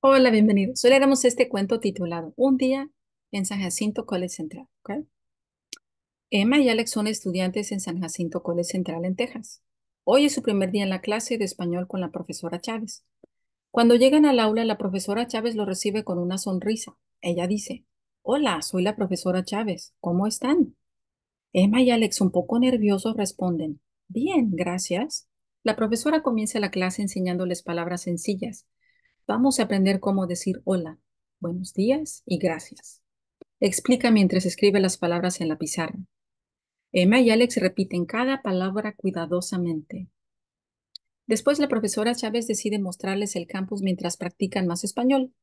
Hola, bienvenidos. Hoy damos este cuento titulado Un día en San Jacinto College Central. Emma y Alex son estudiantes en San Jacinto College Central en Texas. Hoy es su primer día en la clase de español con la profesora Chávez. Cuando llegan al aula, la profesora Chávez lo recibe con una sonrisa. Ella dice, Hola, soy la profesora Chávez. ¿Cómo están? Emma y Alex, un poco nerviosos, responden, Bien, gracias. La profesora comienza la clase enseñándoles palabras sencillas Vamos a aprender cómo decir hola, buenos días y gracias. Explica mientras escribe las palabras en la pizarra. Emma y Alex repiten cada palabra cuidadosamente. Después la profesora Chávez decide mostrarles el campus mientras practican más español.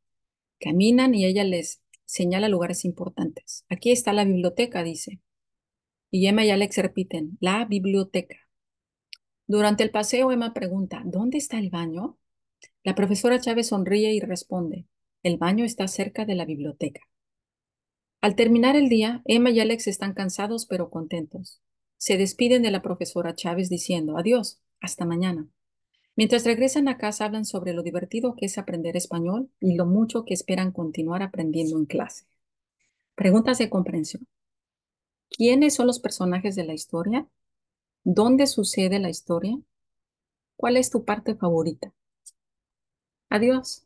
Caminan y ella les señala lugares importantes. Aquí está la biblioteca, dice. Y Emma y Alex repiten, la biblioteca. Durante el paseo, Emma pregunta, ¿dónde está el baño? La profesora Chávez sonríe y responde, el baño está cerca de la biblioteca. Al terminar el día, Emma y Alex están cansados pero contentos. Se despiden de la profesora Chávez diciendo, adiós, hasta mañana. Mientras regresan a casa hablan sobre lo divertido que es aprender español y lo mucho que esperan continuar aprendiendo en clase. Preguntas de comprensión. ¿Quiénes son los personajes de la historia? ¿Dónde sucede la historia? ¿Cuál es tu parte favorita? Adiós.